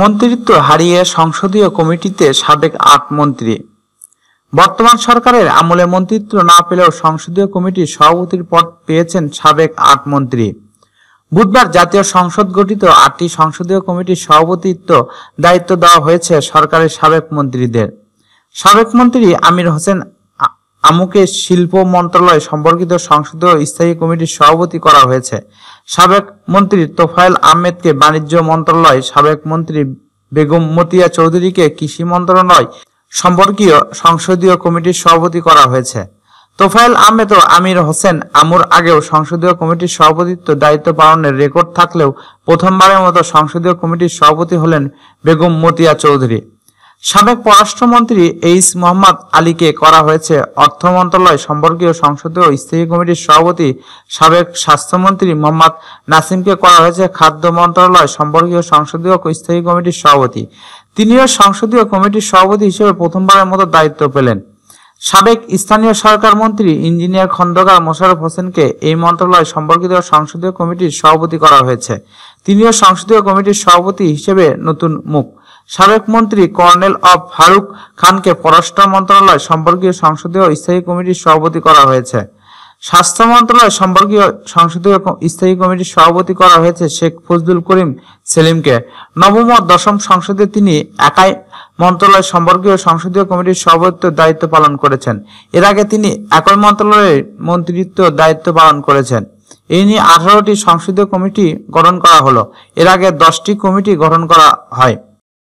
মন্ত্রিত্ব হারিয়ে সংসদীয় কমিটিতে সাবেক আট মন্ত্রী বর্তমান সরকারের আমলে মন্ত্রিত্ব না পেলেও সংসদীয় কমিটির সভাপতির পদ পেয়েছেন সাবেক আট মন্ত্রী বুধবার জাতীয় সংসদ গঠিত আটটি সংসদীয় কমিটির সভাপতিত্ব দায়িত্ব দেওয়া হয়েছে সরকারের সাবেক মন্ত্রীদের সাবেক মন্ত্রী আমির হোসেন আমুকে শিল্প মন্ত্রণালয় সম্পর্কিত সংসদীয় স্থায়ী কমিটির সভাপতি করা হয়েছে সাবেক মন্ত্রী তোফায়েল আহমেদকে বাণিজ্য মন্ত্রণালয় সাবেক মন্ত্রী বেগম মতিয়া চৌধুরীকে কৃষি মন্ত্রণালয় সম্পর্কীয় সংসদীয় কমিটির সভাপতি করা হয়েছে তোফায়েল আহমেদ ও আমির হোসেন আমুর আগেও সংসদীয় কমিটির সভাপতিত্ব দায়িত্ব পালনের রেকর্ড থাকলেও প্রথমবারের মতো সংসদীয় কমিটির সভাপতি হলেন বেগম মতিয়া চৌধুরী সাবেক পররাষ্ট্রমন্ত্রী এইচ মোহাম্মদ আলীকে করা হয়েছে অর্থ মন্ত্রণালয় সম্পর্কীয় সংসদীয় স্থায়ী কমিটির সভাপতি সাবেক স্বাস্থ্যমন্ত্রী মোহাম্মদ নাসিমকে করা হয়েছে খাদ্য মন্ত্রণালয় সম্পর্কীয় সংসদীয় স্থায়ী কমিটির সভাপতি তিনিও সংসদীয় কমিটির সভাপতি হিসেবে প্রথমবারের মতো দায়িত্ব পেলেন সাবেক স্থানীয় সরকার মন্ত্রী ইঞ্জিনিয়ার খন্দকার মোশারফ হোসেনকে এই মন্ত্রণালয় সম্পর্কিত সংসদীয় কমিটির সভাপতি করা হয়েছে তিনিও সংসদীয় কমিটির সভাপতি হিসেবে নতুন মুখ সাবেক মন্ত্রী কর্নেল অফ ফারুক খানকে পররাষ্ট্র মন্ত্রণালয় সম্পর্কীয় সংসদীয় স্থায়ী কমিটির সভাপতি করা হয়েছে স্বাস্থ্য মন্ত্রণালয় সম্পর্কীয় সংসদীয় স্থায়ী কমিটির সভাপতি করা হয়েছে শেখ ফজলুল করিম সেলিমকে নবম দশম সংসদে তিনি একাই মন্ত্রণালয় সম্পর্কীয় সংসদীয় কমিটির সভাপতিত্ব দায়িত্ব পালন করেছেন এর আগে তিনি একই মন্ত্রণালয়ের মন্ত্রিত্ব দায়িত্ব পালন করেছেন এই নিয়ে আঠারোটি সংসদীয় কমিটি গঠন করা হলো এর আগে দশটি কমিটি গঠন করা হয়